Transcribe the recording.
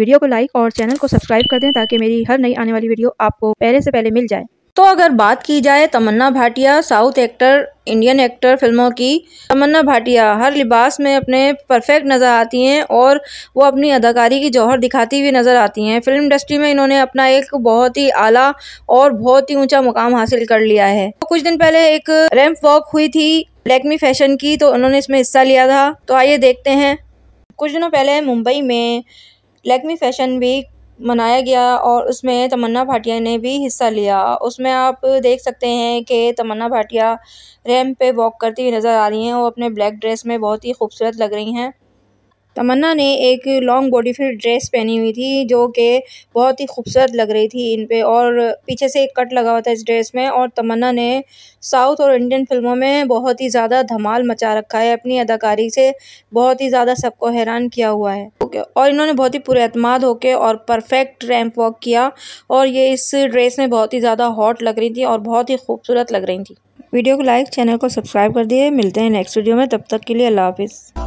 video को like और channel को सब्सक्राइब कर दें ताकि मेरी हर नई आने वाली वीडियो आपको पहले से पहले मिल जाए तो अगर बात की जाए Tamannaah Bhatia south actor Indian actor फिल्मों की तमन्ना भाटिया हर लिबास में अपने परफेक्ट नज़र आती हैं और वो अपनी अदाकारी की जौहर दिखाती हुई नज़र आती हैं फिल्म इंडस्ट्री में इन्होंने अपना एक बहुत ही आला और बहुत ही ऊंचा मुकाम हासिल कर लिया है तो कुछ दिन पहले एक रैम्प वॉक हुई थी ब्लैकमी फैशन की तो उन्होंने इसमें हिस्सा लिया था तो आइए देखते हैं कुछ दिनों पहले मुंबई में लैक्मी फ़ैशन वीक मनाया गया और उसमें तमन्ना भाटिया ने भी हिस्सा लिया उसमें आप देख सकते हैं कि तमन्ना भाटिया रैम पे वॉक करती हुई नज़र आ रही हैं वो अपने ब्लैक ड्रेस में बहुत ही खूबसूरत लग रही हैं तमन्ना ने एक लॉन्ग बॉडी फिट ड्रेस पहनी हुई थी जो कि बहुत ही खूबसूरत लग रही थी इन पे और पीछे से एक कट लगा हुआ था इस ड्रेस में और तमन्ना ने साउथ और इंडियन फिल्मों में बहुत ही ज़्यादा धमाल मचा रखा है अपनी अदाकारी से बहुत ही ज़्यादा सबको हैरान किया हुआ है और इन्होंने बहुत ही पूरे अतमाद होके और परफेक्ट रैम्प वॉक किया और ये इस ड्रेस में बहुत ही ज़्यादा हॉट लग रही थी और बहुत ही खूबसूरत लग रही थी वीडियो को लाइक चैनल को सब्सक्राइब कर दिए मिलते हैं नेक्स्ट वीडियो में तब तक के लिए अल्लाह हाफिज़